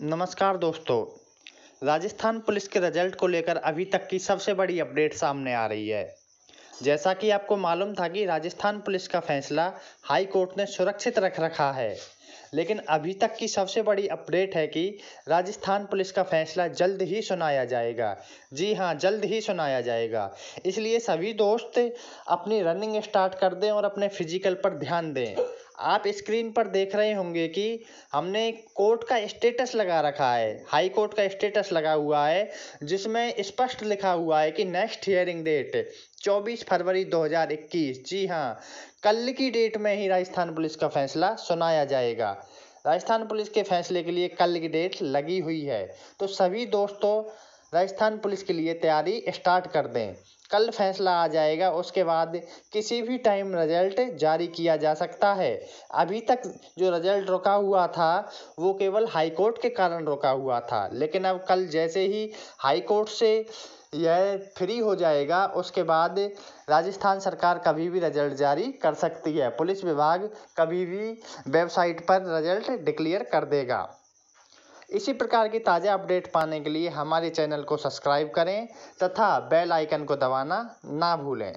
नमस्कार दोस्तों राजस्थान पुलिस के रिजल्ट को लेकर अभी तक की सबसे बड़ी अपडेट सामने आ रही है जैसा कि आपको मालूम था कि राजस्थान पुलिस का फैसला हाई कोर्ट ने सुरक्षित रख रखा है लेकिन अभी तक की सबसे बड़ी अपडेट है कि राजस्थान पुलिस का फैसला जल्द ही सुनाया जाएगा जी हाँ जल्द ही सुनाया जाएगा इसलिए सभी दोस्त अपनी रनिंग स्टार्ट कर दें और अपने फिजिकल पर ध्यान दें आप स्क्रीन पर देख रहे होंगे कि हमने कोर्ट का स्टेटस लगा रखा है हाई कोर्ट का स्टेटस लगा हुआ है जिसमें स्पष्ट लिखा हुआ है कि नेक्स्ट हियरिंग डेट 24 फरवरी 2021 जी हाँ कल की डेट में ही राजस्थान पुलिस का फैसला सुनाया जाएगा राजस्थान पुलिस के फैसले के लिए कल की डेट लगी हुई है तो सभी दोस्तों राजस्थान पुलिस के लिए तैयारी स्टार्ट कर दें कल फैसला आ जाएगा उसके बाद किसी भी टाइम रिजल्ट जारी किया जा सकता है अभी तक जो रिजल्ट रुका हुआ था वो केवल हाई कोर्ट के कारण रुका हुआ था लेकिन अब कल जैसे ही हाई कोर्ट से यह फ्री हो जाएगा उसके बाद राजस्थान सरकार कभी भी रिजल्ट जारी कर सकती है पुलिस विभाग कभी भी वेबसाइट पर रिजल्ट डिक्लेयर कर देगा इसी प्रकार की ताज़ा अपडेट पाने के लिए हमारे चैनल को सब्सक्राइब करें तथा बेल आइकन को दबाना ना भूलें